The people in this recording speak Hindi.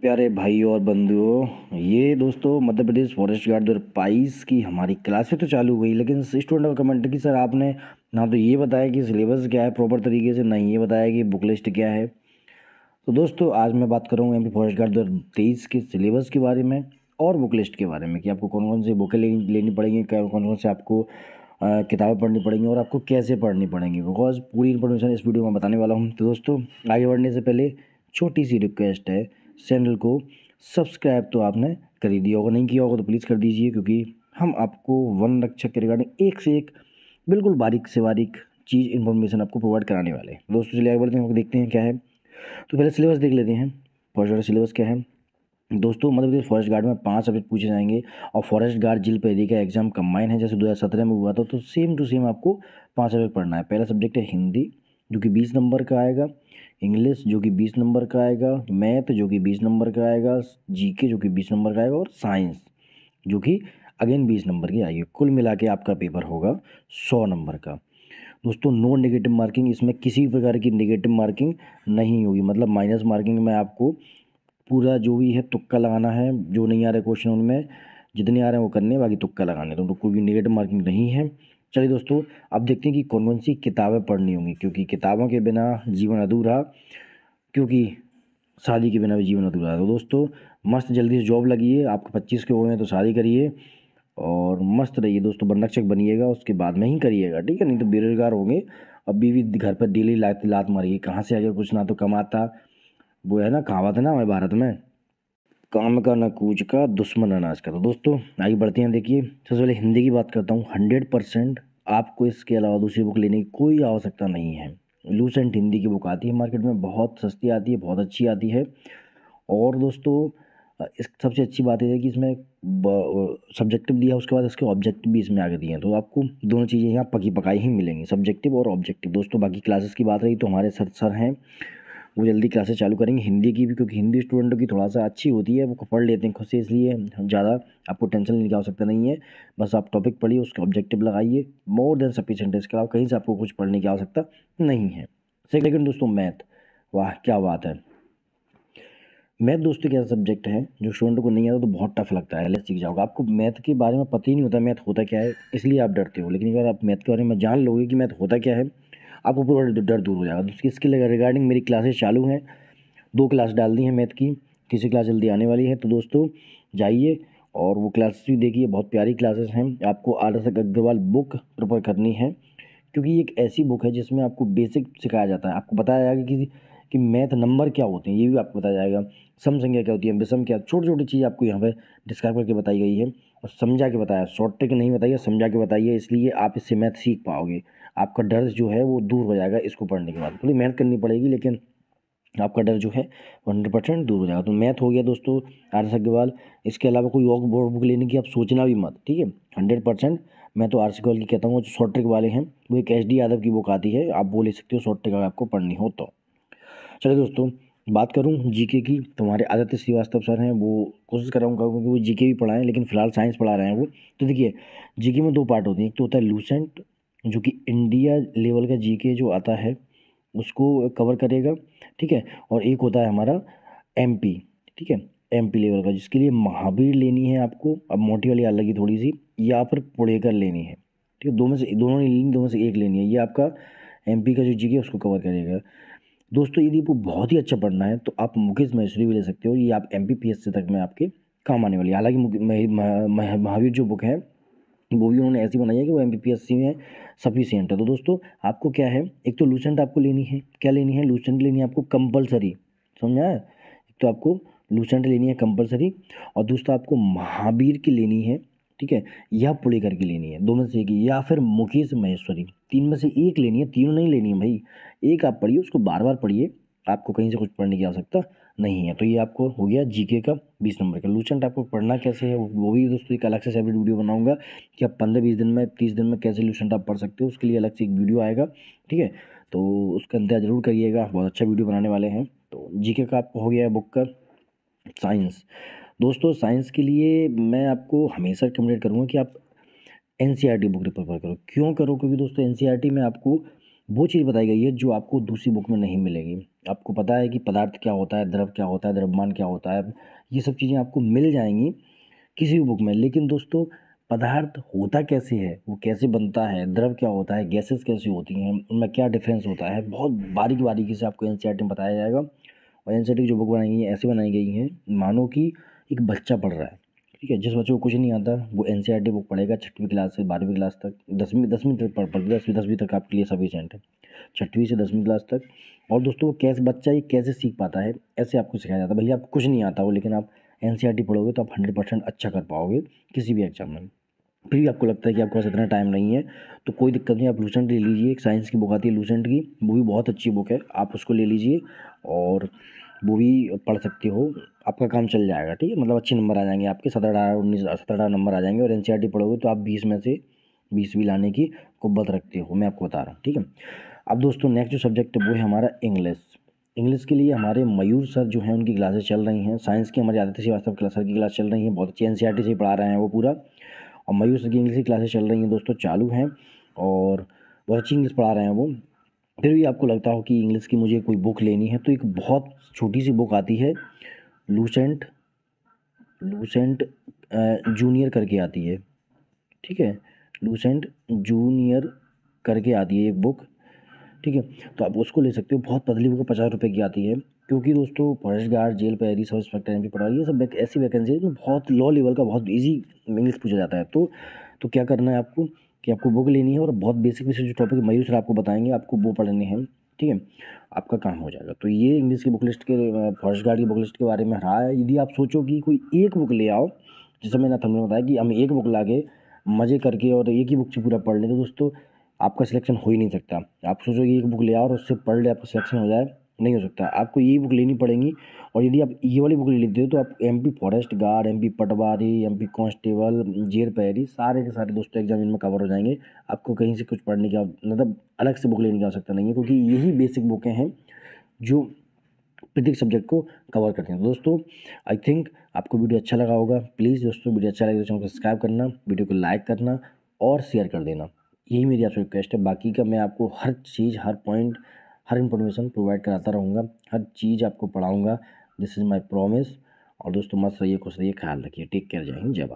प्यारे भाइयों और बंधुओं ये दोस्तों मध्य प्रदेश फॉरेस्ट गार्ड दो बाईस की हमारी क्लासें तो चालू हुई लेकिन स्टूडेंट का कमेंट कि सर आपने ना तो ये बताया कि सिलेबस क्या है प्रॉपर तरीके से ना ये बताया कि बुक लिस्ट क्या है तो दोस्तों आज मैं बात करूँगा एम फॉरेस्ट गार्ड दो तेईस के सिलेबस के बारे में और बुक लिस्ट के बारे में कि आपको कौन कौन सी बुकें लेनी लेनी पड़ेंगी कौन कौन से आपको किताबें पढ़नी पड़ेंगी और आपको कैसे पढ़नी पड़ेंगी बिकॉज पूरी इन्फॉर्मेशन इस वीडियो में बताने वाला हूँ तो दोस्तों आगे बढ़ने से पहले छोटी सी रिक्वेस्ट है चैनल को सब्सक्राइब तो आपने कर ही दिया होगा नहीं किया होगा तो प्लीज़ कर दीजिए क्योंकि हम आपको वन रक्षक के रिगार्डिंग एक से एक बिल्कुल बारीक से बारीक चीज़ इन्फॉर्मेशन आपको प्रोवाइड कराने वाले हैं दोस्तों चलिए आगे बढ़ते हैं देखते हैं क्या है तो पहले सिलेबस देख लेते हैं फॉरेस्ट गार्ड सिलेबस क्या है दोस्तों मध्य प्रदेश फॉरेस्ट गार्ड में पांच सब्जेक्ट पूछे जाएंगे और फॉरेस्ट गार्ड जिल पहली का एग्जाम कंबाइन है जैसे सत्रह में हुआ था तो सेम टू सेम आपको पाँच सब्जेक्ट पढ़ना है पहला सब्जेक्ट है हिंदी जो कि बीस नंबर का आएगा इंग्लिश जो कि बीस नंबर का आएगा मैथ जो कि बीस नंबर का आएगा जीके जो कि बीस नंबर का आएगा और साइंस जो कि अगेन बीस नंबर की आएगी कुल मिला के आपका पेपर होगा सौ नंबर का दोस्तों नो नेगेटिव मार्किंग इसमें किसी प्रकार की नेगेटिव मार्किंग नहीं होगी मतलब माइनस मार्किंग में आपको पूरा जो भी है तुक्का लगाना है जो नहीं आ रहे क्वेश्चन उनमें जितने आ रहे हैं वो करने बाकी तुक्का लगाने तो, तो कोई भी नेगेटिव मार्किंग नहीं है चलिए दोस्तों अब देखते हैं कि कौन कौन सी किताबें पढ़नी होंगी क्योंकि किताबों के बिना जीवन अधूरा क्योंकि शादी के बिना भी जीवन अधूरा है तो दोस्तों मस्त जल्दी से जॉब लगी आपको पच्चीस के हो हैं तो शादी करिए और मस्त रहिए दोस्तों बनरक्षक बनिएगा उसके बाद में ही करिएगा ठीक है नहीं तो बेरोजगार होंगे अब बीवी घर पर डेली लात लात मारिए कहाँ से आगे कुछ ना तो कमाता वो है ना कहावत है ना हमारे भारत में काम का ना कूच का दुश्मन अनाज का तो दोस्तों आगे बढ़ते हैं देखिए सबसे पहले हिंदी की बात करता हूँ हंड्रेड परसेंट आपको इसके अलावा दूसरी बुक लेने की कोई आवश्यकता नहीं है लूसेंट हिंदी की बुक आती है मार्केट में बहुत सस्ती आती है बहुत अच्छी आती है और दोस्तों इस सबसे अच्छी बात यह है कि इसमें सब्जेक्टिव दिया उसके बाद इसके ऑब्जेक्टिव भी इसमें आगे दिए हैं तो आपको दोनों चीज़ें यहाँ पकी पकाई ही मिलेंगी सब्जेक्टिव और ऑब्जेक्टिव दोस्तों बाकी क्लासेस की बात रही तो हमारे सर सर हैं वो जल्दी क्लासेस चालू करेंगे हिंदी की भी क्योंकि हिंदी स्टूडेंटों की थोड़ा सा अच्छी होती है वो पढ़ लेते हैं खुद से इसलिए ज़्यादा आपको टेंशन लेने की आवश्यकता नहीं है बस आप टॉपिक पढ़िए उसके ऑब्जेक्टिव लगाइए मोर देन सफिशेंट है इसके अलावा कहीं से आपको कुछ पढ़ने की आवश्यकता नहीं है सेकेंड दोस्तों मैथ वाह क्या बात है मैथ दोस्तों कैसा सब्जेक्ट है जो स्टूडेंट को नहीं आता तो बहुत टफ लगता है सीख जाओगे आपको मैथ के बारे में पता ही नहीं होता मैथ होता क्या है इसलिए आप डरते हो लेकिन अगर आप मैथ के बारे में जान लोगे कि मैथ होता क्या है आपको तो पूरा डर दूर हो जाएगा दूसरी इसके रिगार्डिंग मेरी क्लासेस चालू हैं दो क्लास डाल दी हैं मैथ की तीसरी क्लास जल्दी आने वाली है तो दोस्तों जाइए और वो क्लासेस भी देखिए बहुत प्यारी क्लासेस हैं आपको R S Agrawal book prefer करनी है क्योंकि एक ऐसी बुक है जिसमें आपको बेसिक सिखाया जाता है आपको बताया जाएगा कि कि मैथ नंबर क्या होते हैं ये भी आपको बताया जाएगा सम संख्या क्या होती है विषम क्या छोटी छोटी चीज़ आपको यहाँ पे डिस्क्राइब करके बताई गई है और समझा के बताया शॉर्ट ट्रिक नहीं बताइए समझा के बताइए इसलिए आप इससे मैथ सीख पाओगे आपका डर जो है वो दूर हो जाएगा इसको पढ़ने के बाद थोड़ी मेहनत करनी पड़ेगी लेकिन आपका डर जो है वो हंड्रेड परसेंट दूर हो जाएगा तो मैथ हो गया दोस्तों एस अग्रवाल इसके अलावा कोई और बोर्ड बुक लेने की आप सोचना भी मत ठीक है हंड्रेड परसेंट मैं तो एस अग्रवाल की कहता हूँ जो शॉर्ट ट्रिक वाले हैं वो एक एच डी यादव की बुक आती है आप वो ले सकते हो शॉर्ट ट्रिक अगर आपको पढ़नी हो तो चलिए दोस्तों बात करूं जीके की तो हमारे आदित्य श्रीवास्तव सर हैं वो कोशिश कर रहा हूँ क्योंकि वो जीके भी पढ़ाएँ लेकिन फ़िलहाल साइंस पढ़ा रहे हैं वो तो देखिए जीके में दो पार्ट होते हैं एक तो होता है लूसेंट जो कि इंडिया लेवल का जीके जो आता है उसको कवर करेगा ठीक है और एक होता है हमारा एम ठीक है एम लेवल का जिसके लिए महावीर लेनी है आपको अब मोटी वाली अलग ही थोड़ी सी या फिर पुड़ेकर लेनी है ठीक है दो में से दोनों नहीं लेनी दो में से एक लेनी है ये आपका एम का जो जी के उसको कवर करेगा दोस्तों यदि आपको बहुत ही अच्छा पढ़ना है तो आप मुकेश महेश्वरी भी ले सकते हो ये आप एम तक में आपके काम आने वाली हालांकि महावीर जो बुक है वो भी उन्होंने ऐसी बनाई है कि वो M P P S C में सफिशियंट है तो दोस्तों आपको क्या है एक तो लूसेंट आपको लेनी है क्या लेनी है लूसेंट लेनी है आपको कंपलसरी समझा है एक तो आपको लूसेंट लेनी है कंपलसरी और दोस्तों आपको महावीर की लेनी है ठीक है या पुणे करके लेनी है दोनों से एक या फिर मुकेश महेश्वरी तीन में से एक लेनी है तीनों नहीं लेनी है भाई एक आप पढ़िए उसको बार बार पढ़िए आपको कहीं से कुछ पढ़ने की आवश्यकता नहीं है तो ये आपको हो गया जीके का बीस नंबर का लूसेंट आपको पढ़ना कैसे है वो भी दोस्तों एक अलग से सेपरेट वीडियो बनाऊंगा कि आप पंद्रह बीस दिन में तीस दिन में कैसे लूसेंट आप पढ़ सकते हो उसके लिए अलग से एक वीडियो आएगा ठीक है तो उसका इंतजार जरूर करिएगा बहुत अच्छा वीडियो बनाने वाले हैं तो जीके का आपको हो गया है बुक का साइंस दोस्तों साइंस के लिए मैं आपको हमेशा रिकमेंडेड करूँगा कि आप एन बुक प्रेफर करो क्यों करो क्योंकि दोस्तों एन e में आपको वो चीज़ बताई गई है जो आपको दूसरी बुक में नहीं मिलेगी आपको पता है कि पदार्थ क्या होता है द्रव क्या होता है द्रव्यमान क्या होता है ये सब चीज़ें आपको मिल जाएंगी किसी भी बुक में लेकिन दोस्तों पदार्थ होता कैसे है वो कैसे बनता है द्रव क्या होता है गैसेस कैसी होती हैं उनमें क्या डिफरेंस होता है बहुत बारीक बारीकी से आपको एन e में बताया जाएगा और एन e की जो बुक बनाई गई ऐसी बनाई गई हैं मानो कि एक बच्चा पढ़ रहा है ठीक है जिस बच्चे को कुछ नहीं आता वो एन सी बुक पढ़ेगा छठवीं क्लास से बारहवीं क्लास तक दसवीं दसवीं तक पढ़ पढ़ दसवीं दसवीं तक आपके लिए सफिशेंट है छठवीं से दसवीं क्लास तक और दोस्तों कैसे बच्चा ये कैसे सीख पाता है ऐसे आपको सिखाया जाता है भैया आपको कुछ नहीं आता हो लेकिन आप एन e पढ़ोगे तो आप हंड्रेड परसेंट अच्छा कर पाओगे किसी भी एग्जाम में फिर भी आपको लगता है कि आपके पास इतना टाइम नहीं है तो कोई दिक्कत नहीं आप लूसेंट ले लीजिए एक साइंस की बुक आती है लूसेंट की वो भी बहुत अच्छी बुक है आप उसको ले लीजिए और वो भी पढ़ सकते हो आपका काम चल जाएगा ठीक है मतलब अच्छे नंबर आ जाएंगे आपके सत्रह अठारह उन्नीस सत्रह अठारह नंबर आ जाएंगे और एन सी e पढ़ोगे तो आप बीस में से बीस भी लाने की कुब्बत रखते हो मैं आपको बता रहा हूँ ठीक है अब दोस्तों नेक्स्ट जो सब्जेक्ट है वो है हमारा इंग्लिश इंग्लिश के लिए हमारे मयूर सर जो हैं उनकी क्लासेस चल रही हैं साइंस की हमारे आदित्य श्रीवास्तव क्लास सर की क्लास चल रही हैं बहुत अच्छी एन e से पढ़ा रहे हैं वो पूरा और मयूर सर की इंग्लिश की क्लासेस चल रही हैं दोस्तों चालू हैं और बहुत अच्छी इंग्लिश पढ़ा रहे हैं वो फिर भी आपको लगता हो कि इंग्लिश की मुझे कोई बुक लेनी है तो एक बहुत छोटी सी बुक आती है लूसेंट लूसेंट जूनियर करके आती है ठीक है लूसेंट जूनियर करके आती है एक बुक ठीक है तो आप उसको ले सकते हो बहुत पतली बुक पचास रुपये की आती है क्योंकि दोस्तों फॉरेस्ट गार्ड जेल पैरी सब इंस्पेक्टर एम पी पढ़ाई ये सब ऐसी वैकेंसी है जिसमें बहुत लो लेवल का बहुत ईजी इंग्लिश पूछा जाता है तो तो क्या करना है आपको कि आपको बुक लेनी है और बहुत बेसिक बेसिक जो टॉपिक मयूर सर आपको बताएंगे आपको वो पढ़ने हैं ठीक है आपका काम हो जाएगा तो ये इंग्लिश की बुक लिस्ट के फॉरेस्ट गार्ड की बुक लिस्ट के बारे में रहा है यदि आप सोचो कि कोई एक बुक ले आओ जैसे मैंने तुमने बताया कि हम एक बुक ला के मज़े करके और एक ही बुक से पूरा पढ़ लें दोस्तों आपका सिलेक्शन हो ही नहीं सकता आप सोचो कि एक बुक ले आओ और उससे पढ़ ले आपका सिलेक्शन हो जाए नहीं हो सकता आपको ये बुक लेनी पड़ेगी और यदि आप ये वाली बुक ले लेते हो तो आप M P forest guard M P patwari M P constable जेर पैरी सारे के सारे दोस्तों एग्जाम इनमें कवर हो जाएंगे आपको कहीं से कुछ पढ़ने की मतलब अलग से बुक लेने की आवश्यकता नहीं है क्योंकि यही बेसिक बुकें हैं जो प्रत्येक सब्जेक्ट को कवर करते हैं तो दोस्तों आई थिंक आपको वीडियो अच्छा लगा होगा प्लीज़ दोस्तों वीडियो अच्छा लगे तो चैनल को सब्सक्राइब करना वीडियो को लाइक करना और शेयर कर देना यही मेरी आपसे रिक्वेस्ट है बाकी का मैं आपको हर चीज़ हर पॉइंट हर इन्फॉर्मेशन प्रोवाइड कराता रहूँगा हर चीज़ आपको पढ़ाऊँगा दिस इज़ माई प्रोमिस और दोस्तों मस्त रहिए खुश रहिए ख्याल रखिए टेक केयर जय हिंद जय